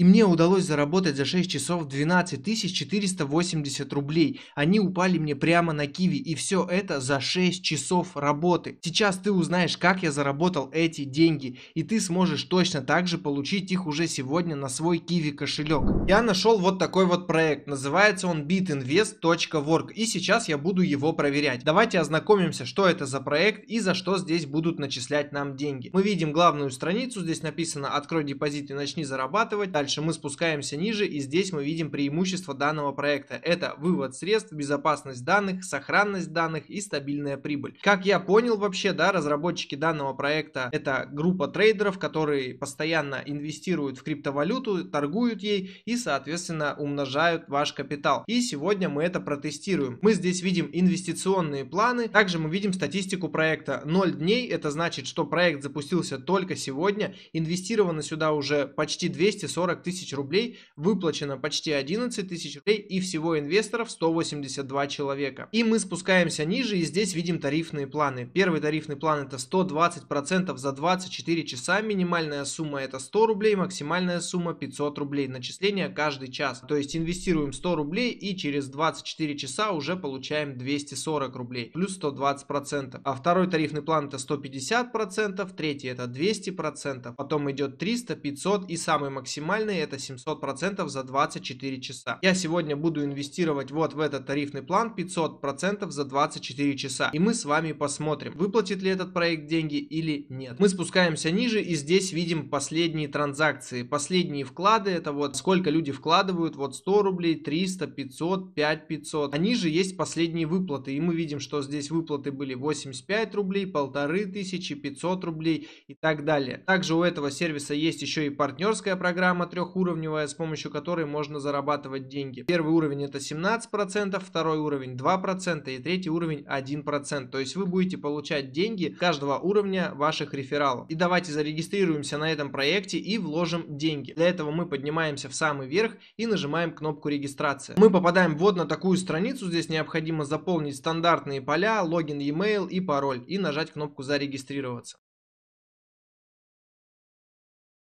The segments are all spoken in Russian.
И мне удалось заработать за 6 часов 12 480 рублей. Они упали мне прямо на киви. И все это за 6 часов работы. Сейчас ты узнаешь, как я заработал эти деньги. И ты сможешь точно так же получить их уже сегодня на свой киви кошелек. Я нашел вот такой вот проект. Называется он bitinvest.org. И сейчас я буду его проверять. Давайте ознакомимся, что это за проект и за что здесь будут начислять нам деньги. Мы видим главную страницу. Здесь написано «Открой депозит и начни зарабатывать». Дальше дальше мы спускаемся ниже, и здесь мы видим преимущество данного проекта. Это вывод средств, безопасность данных, сохранность данных и стабильная прибыль. Как я понял вообще, да, разработчики данного проекта это группа трейдеров, которые постоянно инвестируют в криптовалюту, торгуют ей и, соответственно, умножают ваш капитал. И сегодня мы это протестируем. Мы здесь видим инвестиционные планы, также мы видим статистику проекта. 0 дней, это значит, что проект запустился только сегодня, инвестировано сюда уже почти 240 40 тысяч рублей, выплачено почти 11 тысяч рублей и всего инвесторов 182 человека. И мы спускаемся ниже и здесь видим тарифные планы. Первый тарифный план это 120% за 24 часа, минимальная сумма это 100 рублей, максимальная сумма 500 рублей, начисление каждый час. То есть инвестируем 100 рублей и через 24 часа уже получаем 240 рублей, плюс 120%. А второй тарифный план это 150%, третий это 200%, потом идет 300, 500 и самый максимальный минимальный это 700% за 24 часа. Я сегодня буду инвестировать вот в этот тарифный план 500% за 24 часа. И мы с вами посмотрим, выплатит ли этот проект деньги или нет. Мы спускаемся ниже и здесь видим последние транзакции. Последние вклады это вот сколько люди вкладывают. Вот 100 рублей, 300, 500, 5 500. А ниже есть последние выплаты. И мы видим, что здесь выплаты были 85 рублей, 1500, 500 рублей и так далее. Также у этого сервиса есть еще и партнерская программа трехуровневая, с помощью которой можно зарабатывать деньги. Первый уровень это 17%, второй уровень 2% и третий уровень 1%. То есть вы будете получать деньги каждого уровня ваших рефералов. И давайте зарегистрируемся на этом проекте и вложим деньги. Для этого мы поднимаемся в самый верх и нажимаем кнопку регистрации. Мы попадаем вот на такую страницу. Здесь необходимо заполнить стандартные поля, логин, e-mail и пароль и нажать кнопку зарегистрироваться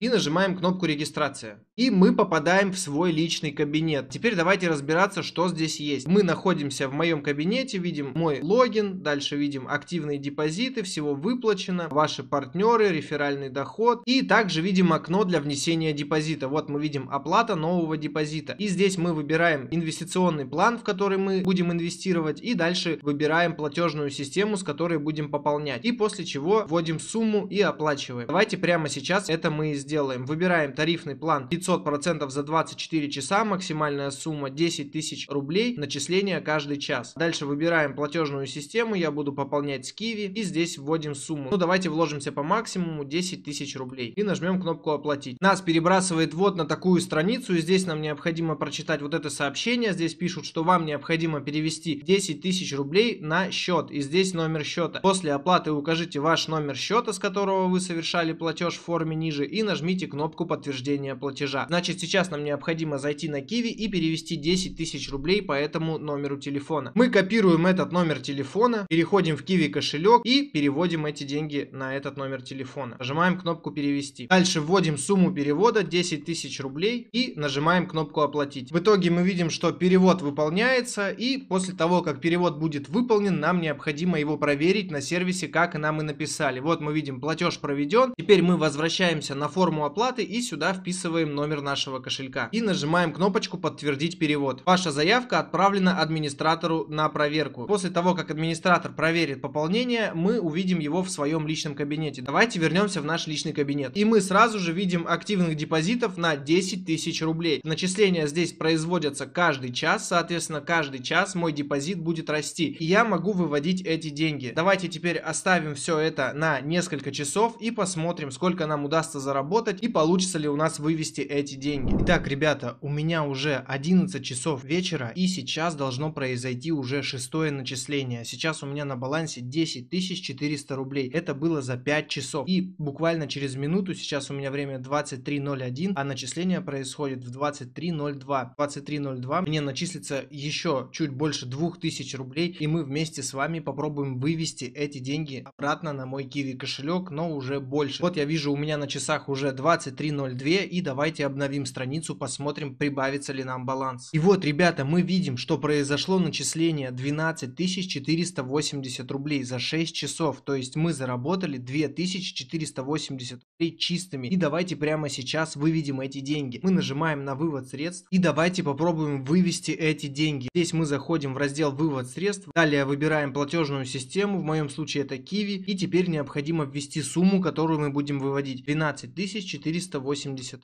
и нажимаем кнопку регистрация. И мы попадаем в свой личный кабинет. Теперь давайте разбираться, что здесь есть. Мы находимся в моем кабинете, видим мой логин, дальше видим активные депозиты, всего выплачено, ваши партнеры, реферальный доход и также видим окно для внесения депозита. Вот мы видим оплата нового депозита. И здесь мы выбираем инвестиционный план, в который мы будем инвестировать и дальше выбираем платежную систему, с которой будем пополнять. И после чего вводим сумму и оплачиваем. Давайте прямо сейчас это мы и сделаем делаем? Выбираем тарифный план 500% за 24 часа, максимальная сумма 10 тысяч рублей, начисление каждый час. Дальше выбираем платежную систему, я буду пополнять с Киви и здесь вводим сумму. Ну давайте вложимся по максимуму 10 тысяч рублей и нажмем кнопку оплатить. Нас перебрасывает вот на такую страницу и здесь нам необходимо прочитать вот это сообщение. Здесь пишут, что вам необходимо перевести 10 тысяч рублей на счет и здесь номер счета. После оплаты укажите ваш номер счета, с которого вы совершали платеж в форме ниже и нажмите нажмите кнопку подтверждения платежа. Значит, сейчас нам необходимо зайти на Киви и перевести 10 тысяч рублей по этому номеру телефона. Мы копируем этот номер телефона, переходим в Киви кошелек и переводим эти деньги на этот номер телефона. Нажимаем кнопку перевести. Дальше вводим сумму перевода 10 тысяч рублей и нажимаем кнопку оплатить. В итоге мы видим, что перевод выполняется и после того, как перевод будет выполнен, нам необходимо его проверить на сервисе, как нам и написали. Вот мы видим платеж проведен. Теперь мы возвращаемся на форму форму оплаты и сюда вписываем номер нашего кошелька. И нажимаем кнопочку «Подтвердить перевод». Ваша заявка отправлена администратору на проверку. После того, как администратор проверит пополнение, мы увидим его в своем личном кабинете. Давайте вернемся в наш личный кабинет. И мы сразу же видим активных депозитов на 10 тысяч рублей. Начисления здесь производятся каждый час, соответственно, каждый час мой депозит будет расти. И я могу выводить эти деньги. Давайте теперь оставим все это на несколько часов и посмотрим, сколько нам удастся заработать работать и получится ли у нас вывести эти деньги. Итак, ребята, у меня уже 11 часов вечера и сейчас должно произойти уже шестое начисление. Сейчас у меня на балансе 10 400 рублей. Это было за 5 часов. И буквально через минуту, сейчас у меня время 23.01, а начисление происходит в 23.02. 23.02 мне начислится еще чуть больше 2000 рублей и мы вместе с вами попробуем вывести эти деньги обратно на мой киви кошелек, но уже больше. Вот я вижу у меня на часах уже уже 23.02 и давайте обновим страницу, посмотрим, прибавится ли нам баланс. И вот, ребята, мы видим, что произошло начисление 12 480 рублей за 6 часов, то есть мы заработали 2480 рублей чистыми. И давайте прямо сейчас выведем эти деньги. Мы нажимаем на вывод средств и давайте попробуем вывести эти деньги. Здесь мы заходим в раздел вывод средств, далее выбираем платежную систему, в моем случае это Kiwi, и теперь необходимо ввести сумму, которую мы будем выводить. 12 тысяч тысяч четыреста восемьдесят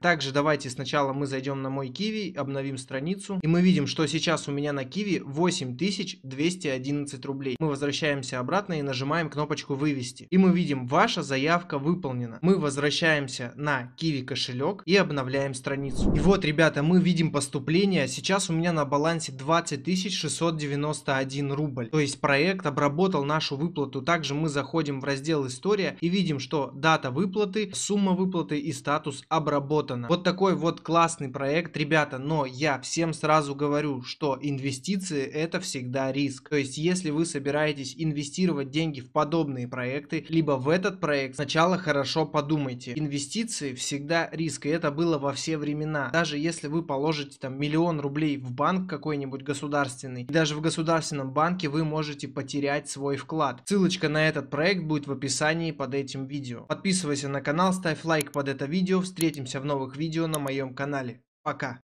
также давайте сначала мы зайдем на мой Киви, обновим страницу. И мы видим, что сейчас у меня на Киви 8211 рублей. Мы возвращаемся обратно и нажимаем кнопочку «Вывести». И мы видим, ваша заявка выполнена. Мы возвращаемся на Киви кошелек и обновляем страницу. И вот, ребята, мы видим поступление. Сейчас у меня на балансе 20691 рубль. То есть проект обработал нашу выплату. Также мы заходим в раздел «История» и видим, что дата выплаты, сумма выплаты и статус обработки проработано. Вот такой вот классный проект, ребята, но я всем сразу говорю, что инвестиции это всегда риск. То есть, если вы собираетесь инвестировать деньги в подобные проекты, либо в этот проект, сначала хорошо подумайте. Инвестиции всегда риск, и это было во все времена. Даже если вы положите там миллион рублей в банк какой-нибудь государственный, и даже в государственном банке вы можете потерять свой вклад. Ссылочка на этот проект будет в описании под этим видео. Подписывайся на канал, ставь лайк под это видео, встретимся увидимся в новых видео на моем канале. Пока!